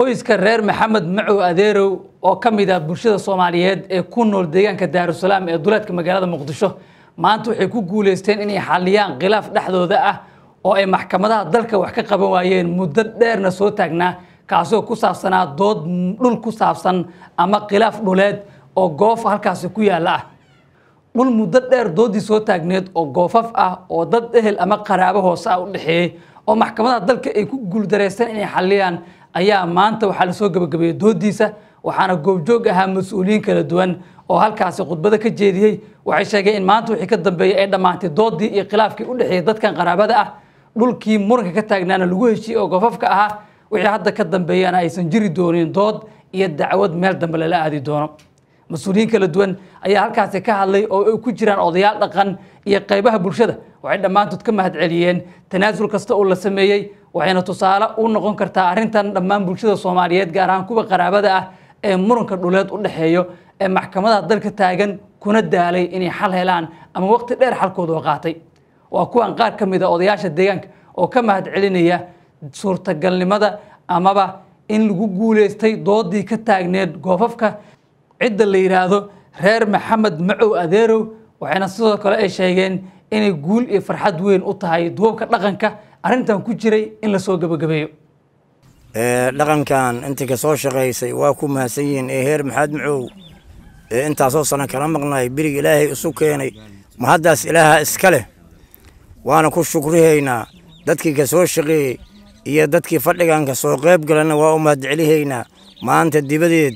qoyska reer maxamed macow adeerow oo ka mid ah bulshada soomaaliyeed ee ku nool deegaanka daarusalaam ee duleedka magaalada muqdisho maanta waxay ku guulaysteen inay xalliyaan khilaaf dhexdooda ah oo ay maxkamadaha dalka wax ka qaban waayeen muddo dheerna soo taagnaa kaasoo ku saabsanaa dood dhul ku saabsan ama khilaaf dhuleed oo goof halkaasi ku yaalla ah dhul muddo dheer doodii soo taagneed oo goofaf ah oo dad ehel ama qaraabo hoose ah u dhexeeyey oo maxkamadaha dalka ay ku guuldaraysan inay xalliyaan ayaa maanta waxaa lasoo gabagabeeyey doodiisa waxaana goobjoog ahaa mas-uuliyiin kala duwan oo halkaasi khudbada ka jeediyey waxay sheegeen in maanta wixii ka dambeeyey ay dhammaantay doodii iyo khilaafkii u dhexeeyey dadkan qaraabada ah dhulkii muranka ka taagnaana lagu heshiyey oo gofafka ahaa wixii hadda ka dambeeyana aysan jiri doonin dood iyo dacwad meel dambe lala aadi doono mas-uuliyiin kala duwan ayaa halkaasi ka hadlay oo ay ku jiraan odayaal dhaqan iyo qaybaha bulshada waxay dhammaantood ka mahad celiyeen tanaasul kasta oo la sameeyey waxayna tusaale u noqon kartaa arrintan dhammaan bulshada soomaaliyeed gaar ahaan kuwa qaraabada ah ee muranka dhuleed u dhexeeyo ee maxkamadaha dalka taagan kuna daalay inay xal helaan ama waqti dheer xalkooda qaatay waa kuwan qaar ka mid a ah odayaasha deegaanka oo ka mahad celinaya suurtagalnimada amaba in lagu guulaystay doodii ka taagneed goofafka cidda la yidhaahdo reer maxamed macow adeerow waxayna sidoo kale ay sheegeen inay guul iyo farxad weyn u tahay duubabka dhaqanka arrintan ku jiray in lasoo gabagabeeyo eh, dhaqankan intii ka soo shaqaysay waa ku mahadsan yihiin ee eh, heer maxaad macow ee eh, intaasoo sana kala maqnay birig ilaahay isu keenay ma haddaas ilaaha iska leh waana ku shukrihaynaa dadkii ka soo shaqeeyey iyo dadkii fadhiganka soo qayb galanna waa u mahadcelihaynaa maanta dibadeed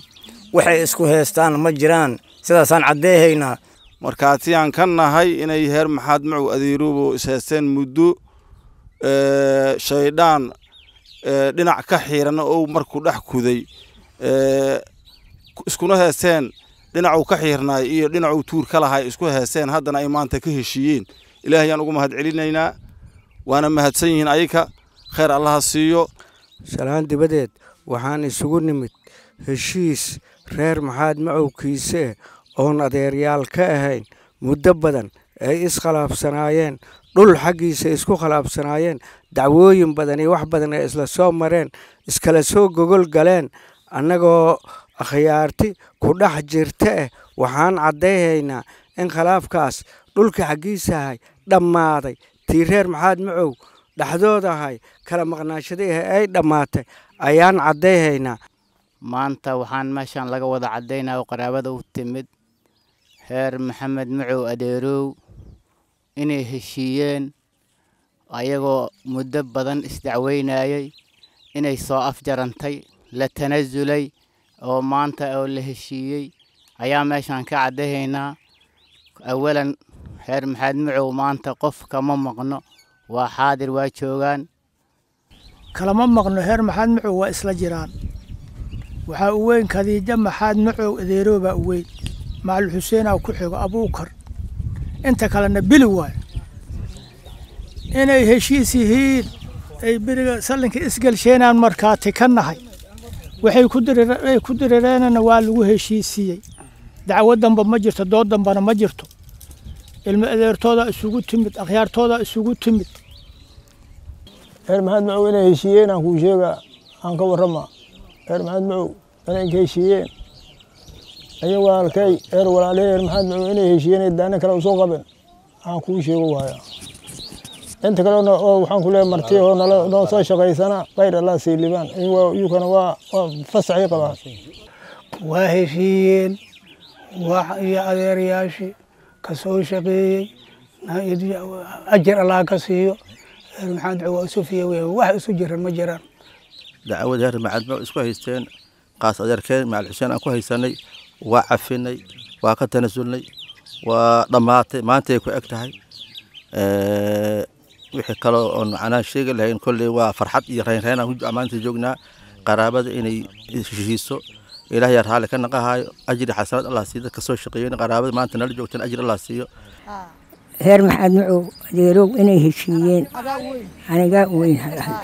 waxay isku heestaan ma jiraan sidaasaan caddeehaynaa markaasiyaan ka nahay inay heer maxaad macow is ishaysteen muddo Eh, shaydaan eh, dhinac ka xiiran ou markuu dhex kuday eh, iskuna heeseen dhinacuu ka xiirnaay iyo dhinacuu tuur ka lahay isku heeseen haddana ay maanta ka heshiiyeen ilaahay yaan ugu mahadcelinaynaa waana mahadsan yihiin ayaka kheyr allaha siiyo salaan dibadeed waxaan isugu nimid heshiis reer maxaad macowkiise oon adeeryaal ka ahayn muddo badan ay is khalaafsanaayeen dhul xaggiisa isku khalaafsanaayeen dacwooyin badan iyo wax badan ay isla soo mareen iskala soo gogol galeen annagoo akhyaarti ku dhex jirta eh waxaan caddayhaynaa in khilaafkaas dhulka xaggiisahay dhammaaday tii reer maxaad macow ahay kala maqnaashadiiha ay dhammaatay ayaan caddayhaynaa maanta waxaan meeshaan laga wada caddaynaa oo qaraabada u timid heer maxamed macow adeerow inay heshiiyeen ayagoo muddo badan isdacweynayay inay soo afjarantay la tanasulay oo maanta oo la heshiiyey ayaa meeshaan ka caddahaynaa awalan heer maxamed macow maanta qof kama maqno waa xaadir waa joogaan kalama maqno heer maxamed macow waa isla jiraan waxaa u weyn khadiijo maxaad macow adeeroo baa u weyn macal xuseenaa ku xigo abuukar inta kalena bili waayo inay heshiis yihiin ay beriga sallinka isgalsheenaan markaati ka nahay waxay ku dirireenana waa lagu heshiisiiyey dacwo damba ma jirto dood dambana ma jirto ilmo adeertooda isugu timid akhyaartooda isugu timid reer maxamed macow inay heshiiyeen aan kuu sheegaa aan ka warramaa reer maxamed macow inay inka heshiiyeen aya walaalkay eer walaalheer maxaad macuu inay heshiiyeen daana kale usoo qaben aan kuu sheego waaya inta kalena waxaan ku leehay marti oo noo soo shaqaysana qayr allaa siilibaan iyukana waa fasaxay qabaan waa heshiiyeen wax iyo adeerayaashii ka soo shaqeeyey ajar allaa ka siiyo eer maxamed macuu waa isu fiya weya wax isu jiran ma jiraan dacwada heer macadmo isku haysteen qaas adeerkeen macalxuseen aan ku haysanay waa cafinay waa ka tanasulnay waa dhammaatay maantay ku eg tahay wixii kaloo oon macnaha sheegi lahayn kolley waa farxad iyo raynrayn aan maanta joognaa qaraabada inay heshiiso ilaahay raali ka naqahayo ajri xasanad allah siiyo dadka soo shaqeeyeen qaraabada maanta nala joogtan ajri allah siiyo heer maxaad macow adeerow inay heshiiyeen anigaa weyn halaha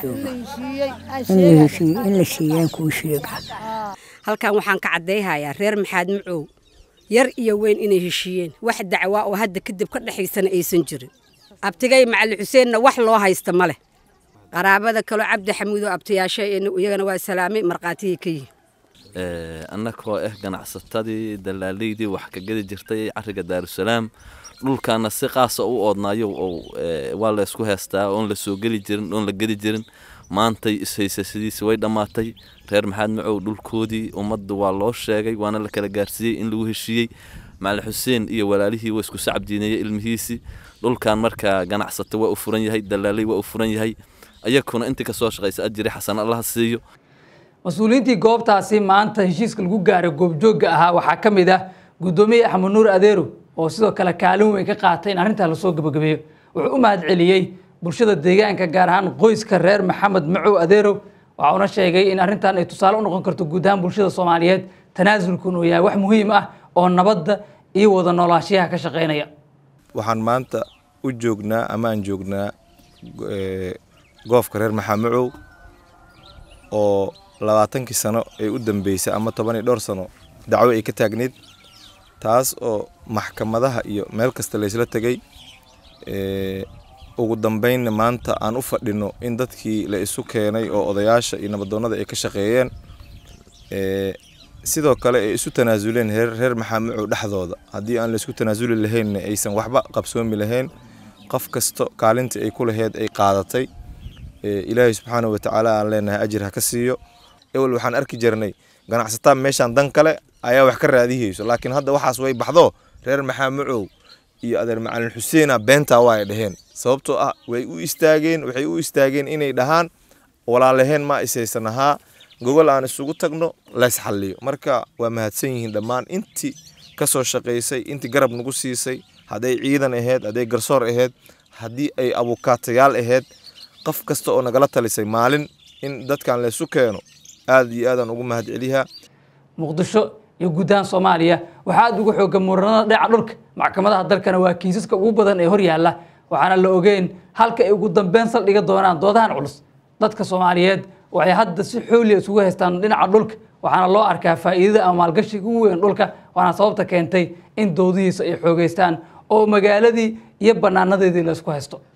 in la heshiiyeen kuu sheega halkan waxaan ka caddayhayaa reer maxaad macow yar iyo weyn inay heshiiyeen wax dacwaa oo hadda kadib ka dhexaysana aysan jirin abtigay macali xuseenna wax loo haysta ma leh qaraabada kaloo cabdi xamuudoo abtayaasheen iyagana waa salaamay markhaatiyay ka yihin eh, annakoo ah eh, ganacsatadii dallaalaydii wax ka gedi jirtay cariga daarusalaam dhulkaana si qaasa ah u oodnaayo eh, waa laysku heystaa oon la soo geli jirin oon la gedi jirin maantay ishaysashadiisi way dhammaatay reer maxamed macow dhulkoodii ummadda waa loo sheegay waana la kala gaarsiiyey in lagu heshiiyey macalin xuseen iyo walaalihii waa isku sacabdiinayey ilmihiisii dhulkan markaa ganacsata waa u furan yahay dalaalay waa u furan yahay ayakuna intii kasoo shaqaysa ajiri xasan allaha siiyo mas-uuliyiintii goobtaasi maanta heshiiska lagu gaaray goobjoogga ahaa waxaa ka mid ah guddoomiye axmed nuur adeero oo sidoo kale kaalin weyn ka qaatay in arrintaa lasoo gabagabeeyo wuxuu u mahadceliyey bulshada deegaanka gaar ahaan qoyska reer maxamed macow adeerow waxaa una sheegay in arrintan ay tusaale u noqon karto guud ahaan bulshada soomaaliyeed tanaasulkuna uu yahay wax muhiim ah oo nabadda iyo wada noolaashiyaha ka shaqaynaya waxaan maanta u joognaa ama aan joognaa eh, goofka reer maxamed macow oo labaatankii sano ay u dambeysay ama toban iyo dhowr sano dacwo ay ka taagneyd taas oo maxkamadaha iyo meel kasta laysla tegay eh, ugu dambeynna maanta aan u fadhino in dadkii la isu keenay oo odayaasha iyo nabadoonnada ay ka shaqeeyeen eh, sidoo kale ay isu tanaasuleen reer maxaamucow dhexdooda haddii aan laisku tanaasuli lahaynna aysan waxba qabsoomi lahayn qof kasta kaalintii ay ku laheyd ay qaadatay eh, ilaahay subxaanahu watacaala aan leenahay ajir ha ka siiyo ewel waxaan arki jirnay ganacsataa meeshaan dan kale ayaa wax ka raadihayso laakiin hadda waxaas way baxdo reer maxaamucow iyo adeer macalin xuseena beentaa waa ay dhaheen sababtoo ah way u istaageen waxay u istaageen inay dhahaan walaalaheen ma ishaysan ahaa gobol aan isugu tagno laysxalliyo marka waa mahadsan yihiin dhammaan intii kasoo shaqaysay intii garab nagu siisay hadday ciidan ahayd hadday garsoor ahayd haddii ay abukaatayaal ahayd qof kasta oo nagala talisay maalin in dadkan laysu keeno aada iyo aadaan ugu mahad celiyaa muqdisho iyo guddaan soomaaliya waxaa aad ugu xooga muranada dhaca dhulka maxkamadaha dalkana waa kiisaska ugu badan ee hor yaalla waxaana la ogeyn halka ay ugu dambeyn saldhiga doonaan doodahan culus dadka soomaaliyeed waxay hadda si xooliya isugu haystaan dhinaca dhulka waxaana loo arkaa faa'iidada ama maalgashiga ugu weyn dhulka waxaana sababta keentay in doodihiisa ay xoogaystaan oo magaaladii iyo bannaanadeedii laysku haysto